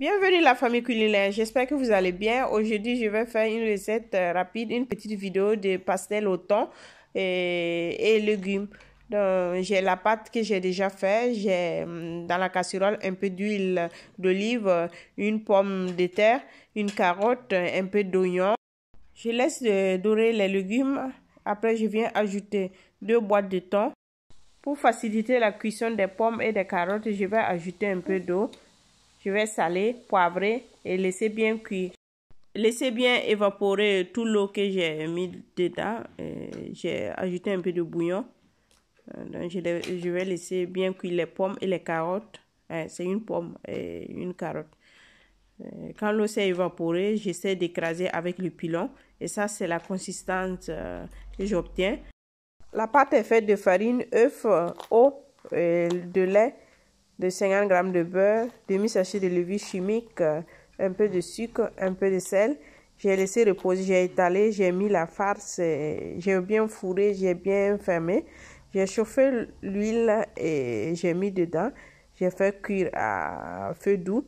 Bienvenue la famille culinaire, j'espère que vous allez bien. Aujourd'hui, je vais faire une recette euh, rapide, une petite vidéo de pastel au thon et, légumes. J'ai la pâte que j'ai déjà faite, j'ai hum, dans la casserole un peu d'huile d'olive, une pomme de terre, une carotte, un peu d'oignon. Je laisse euh, dorer les légumes, après je viens ajouter deux boîtes de thon. Pour faciliter la cuisson des pommes et des carottes, je vais ajouter un peu d'eau. Je vais saler, poivrer et laisser bien cuire. Laisser bien évaporer tout l'eau que j'ai mis dedans. Euh, j'ai ajouté un peu de bouillon. Euh, donc je, vais laisser bien cuire les pommes et les carottes. Euh, c'est une pomme et une carotte. Quand l'eau s'est évaporée, j'essaie d'écraser avec le pilon. Et ça, c'est la consistance que j'obtiens. La pâte est faite de farine, œufs, eau, de lait de 50 g de beurre, demi-sachet de levure chimique, euh, un peu de sucre, un peu de sel. J'ai laissé reposer, j'ai étalé, j'ai mis la farce, euh, j'ai bien fourré, j'ai bien fermé. J'ai chauffé l'huile et j'ai mis dedans. J'ai fait cuire à feu doux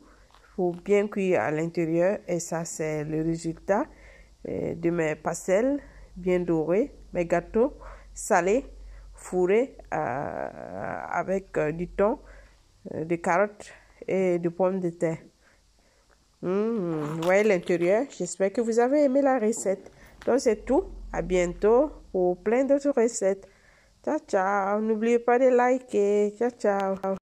pour bien cuire à l'intérieur et ça c'est le résultat euh, de mes pastels bien dorées mes gâteaux salés, fourrés avec du thon. Euh, de carottes et de pommes de terre. vous mmh. voyez l'intérieur. J'espère que vous avez aimé la recette. Donc c'est tout. À bientôt pour plein d'autres recettes. Ciao, ciao. N'oubliez pas de liker. Ciao, ciao.